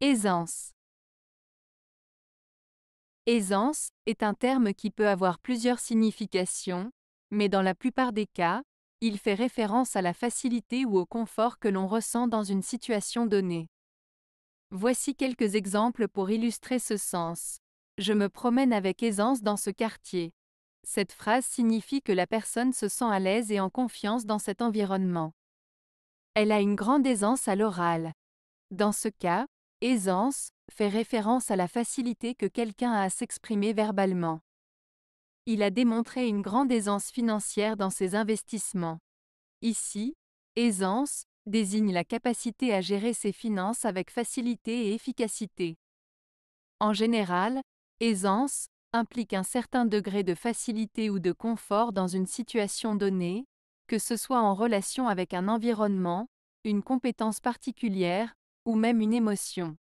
Aisance Aisance est un terme qui peut avoir plusieurs significations, mais dans la plupart des cas, il fait référence à la facilité ou au confort que l'on ressent dans une situation donnée. Voici quelques exemples pour illustrer ce sens. Je me promène avec aisance dans ce quartier. Cette phrase signifie que la personne se sent à l'aise et en confiance dans cet environnement. Elle a une grande aisance à l'oral. Dans ce cas, Aisance fait référence à la facilité que quelqu'un a à s'exprimer verbalement. Il a démontré une grande aisance financière dans ses investissements. Ici, aisance désigne la capacité à gérer ses finances avec facilité et efficacité. En général, aisance implique un certain degré de facilité ou de confort dans une situation donnée, que ce soit en relation avec un environnement, une compétence particulière, ou même une émotion.